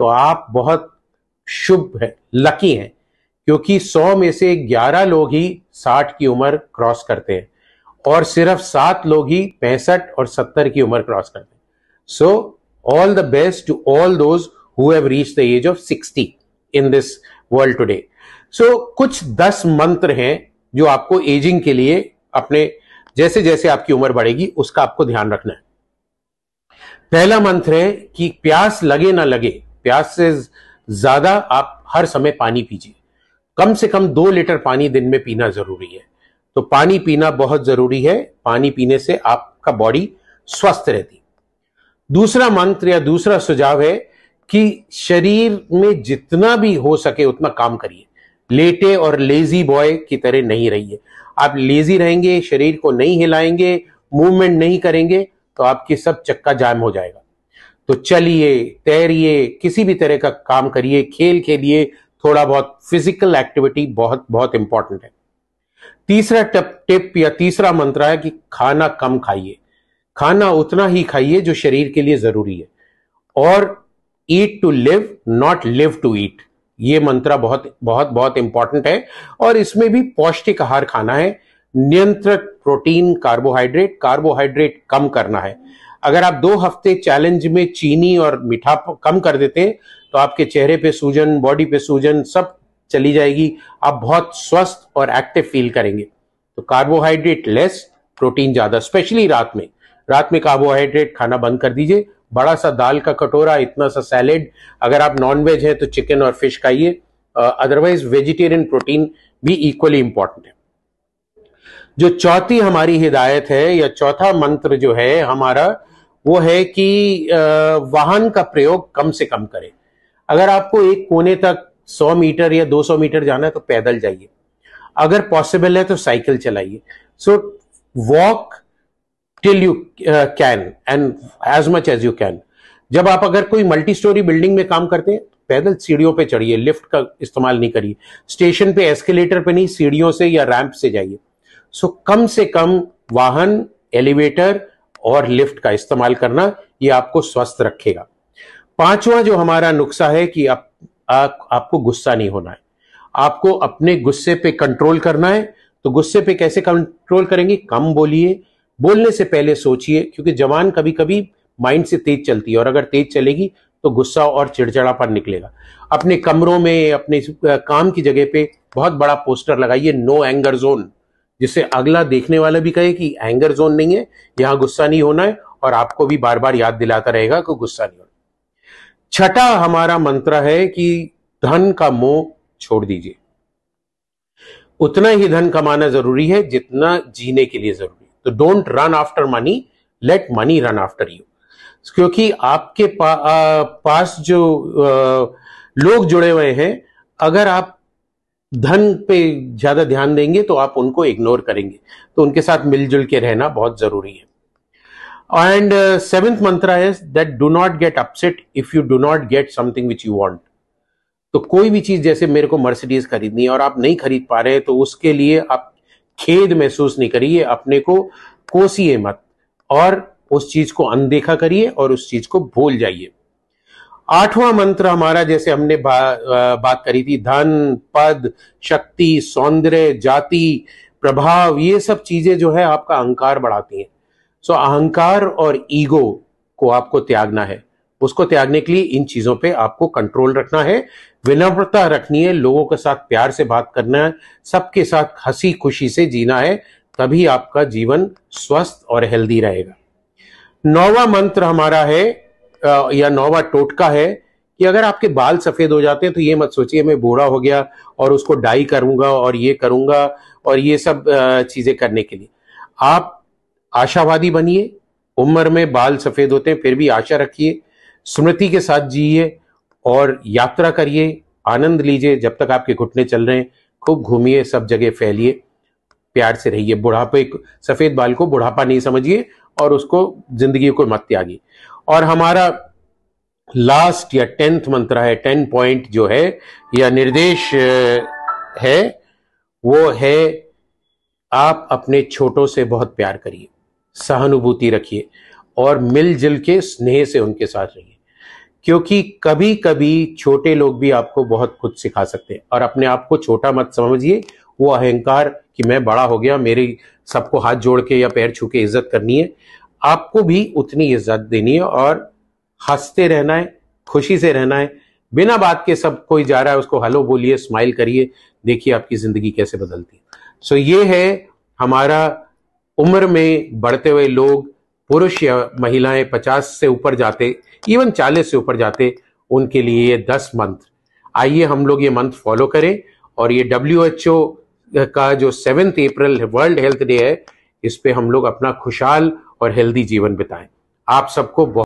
तो आप बहुत शुभ है लकी हैं क्योंकि 100 में से 11 लोग ही 60 की उम्र क्रॉस करते हैं और सिर्फ सात लोग ही पैंसठ और सत्तर की उम्र क्रॉस करते हैं so all the best to all those who have reach the age of sixty in this world today so कुछ दस मंत्र हैं जो आपको एजिंग के लिए अपने जैसे जैसे आपकी उम्र बढ़ेगी उसका आपको ध्यान रखना है पहला मंत्र है कि प्यास लगे ना लगे प्यास से ज्यादा आप हर समय पानी पीजिए कम से कम दो लीटर पानी दिन में पीना जरूरी है तो पानी पीना बहुत जरूरी है पानी पीने से आपका बॉडी स्वस्थ रहती दूसरा मंत्र या दूसरा सुझाव है कि शरीर में जितना भी हो सके उतना काम करिए लेटे और लेजी बॉय की तरह नहीं रहिए आप लेजी रहेंगे शरीर को नहीं हिलाएंगे मूवमेंट नहीं करेंगे तो आपकी सब चक्का जाम हो जाएगा तो चलिए तैरिए किसी भी तरह का काम करिए खेल खेलिए थोड़ा बहुत फिजिकल एक्टिविटी बहुत बहुत इंपॉर्टेंट है तीसरा टिप टिप या तीसरा मंत्र है कि खाना कम खाइए खाना उतना ही खाइए जो शरीर के लिए जरूरी है और eat to live not live to eat ये मंत्र बहुत बहुत बहुत इंपॉर्टेंट है और इसमें भी पौष्टिक आहार खाना है नियंत्रित प्रोटीन कार्बोहाइड्रेट कार्बोहाइड्रेट कम करना है अगर आप दो हफ्ते चैलेंज में चीनी और मीठा कम कर देते हैं तो आपके चेहरे पे सूजन बॉडी पे सूजन सब चली जाएगी आप बहुत स्वस्थ और एक्टिव फील करेंगे तो कार्बोहाइड्रेट लेस प्रोटीन ज्यादा स्पेशली रात में रात में कार्बोहाइड्रेट खाना बंद कर दीजिए बड़ा सा दाल का कटोरा इतना सा सैलेड अगर आप नॉन वेज है तो चिकन और फिश खाइए अदरवाइज वेजिटेरियन प्रोटीन भी इक्वली इंपॉर्टेंट है जो चौथी हमारी हिदायत है या चौथा मंत्र जो है हमारा वो है कि वाहन का प्रयोग कम से कम करें अगर आपको एक कोने तक 100 मीटर या 200 मीटर जाना है तो पैदल जाइए अगर पॉसिबल है तो साइकिल चलाइए so walk till you can and as much as you can जब आप अगर कोई मल्टी स्टोरी बिल्डिंग में काम करते हैं पैदल सीढ़ियों पे चढ़िए लिफ्ट का इस्तेमाल नहीं करिए स्टेशन पे एस्केलेटर पे नहीं सीढ़ियों से या रैंप से जाइए सो so, कम से कम वाहन एलिवेटर और लिफ्ट का इस्तेमाल करना ये आपको स्वस्थ रखेगा पांचवा जो हमारा नुस्खा है कि आप, आ, आपको गुस्सा नहीं होना है आपको अपने गुस्से पे कंट्रोल करना है तो गुस्से पे कैसे कंट्रोल करेंगे कम बोलिए बोलने से पहले सोचिए क्योंकि जवान कभी कभी माइंड से तेज चलती है और अगर तेज चलेगी तो गुस्सा और चिड़चिड़ापन निकलेगा अपने कमरों में अपने काम की जगह पे बहुत बड़ा पोस्टर लगाइए नो एंगर जोन जिससे अगला देखने वाला भी कहे कि एंगर जोन नहीं है यहां गुस्सा नहीं होना है और आपको भी बार बार याद दिलाता रहेगा कि गुस्सा नहीं होना छठा हमारा मंत्र है कि धन का मोह छोड़ दीजिए उतना ही धन कमाना जरूरी है जितना जीने के लिए जरूरी तो don't run after money let money run after you क्योंकि आपके पा, आ, पास जो आ, लोग जुड़े हुए हैं अगर आप धन पे ज्यादा ध्यान देंगे तो आप उनको इग्नोर करेंगे तो उनके साथ मिलजुल के रहना बहुत जरूरी है and seventh mantra is that do not get upset if you do not get something which you want तो कोई भी चीज जैसे मेरे को मर्सिडीज खरीदनी है और आप नहीं खरीद पा रहे तो उसके लिए आप खेद महसूस नहीं करिए अपने को कोसिए मत और उस चीज को अनदेखा करिए और उस चीज को भूल जाइए आठवां मंत्र हमारा जैसे हमने बा, आ, बात करी थी धन पद शक्ति सौंदर्य जाति प्रभाव ये सब चीजें जो है आपका अहंकार बढ़ाती हैं सो अहंकार और ईगो को आपको त्यागना है उसको त्यागने के लिए इन चीजों पे आपको कंट्रोल रखना है विनम्रता रखनी है लोगों के साथ प्यार से बात करना है सबके साथ हंसी खुशी से जीना है तभी आपका जीवन स्वस्थ और हेल्दी रहेगा नौवा मंत्र हमारा है या नौवा टोटका है कि अगर आपके बाल सफेद हो जाते हैं तो ये मत सोचिए मैं बूढ़ा हो गया और उसको डाई करूंगा और ये करूंगा और ये सब चीजें करने के लिए आप आशावादी बनिए उम्र में बाल सफेद होते हैं फिर भी आशा रखिए स्मृति के साथ जिए और यात्रा करिए आनंद लीजिए जब तक आपके घुटने चल रहे हैं खूब घूमिए सब जगह फैलिए प्यार से रहिए बुढ़ापे सफेद बाल को बुढ़ापा नहीं समझिए और उसको जिंदगी को मत त्यागी और हमारा लास्ट या टेंथ मंत्र है टेन पॉइंट जो है या निर्देश है वो है आप अपने छोटों से बहुत प्यार करिए सहानुभूति रखिए और मिलजुल के स्नेह से उनके साथ रहिए क्योंकि कभी कभी छोटे लोग भी आपको बहुत कुछ सिखा सकते हैं और अपने आप को छोटा मत समझिए वो अहंकार कि मैं बड़ा हो गया मेरी सबको हाथ जोड़ के या पैर छू के इज्जत करनी है आपको भी उतनी इज्जत देनी है और हंसते रहना है खुशी से रहना है बिना बात के सब कोई जा रहा है उसको हेलो बोलिए स्माइल करिए देखिए आपकी जिंदगी कैसे बदलती है सो ये है हमारा उम्र में बढ़ते हुए लोग पुरुष या महिलाएं पचास से ऊपर जाते इवन चालीस से ऊपर जाते उनके लिए ये दस मंथ आइए हम लोग ये मंथ फॉलो करें और ये डब्ल्यू एच ओ का जो seventh April World Health Day है इस पर हम लोग अपना खुशहाल और हेल्दी जीवन बिताएं आप सबको बहुत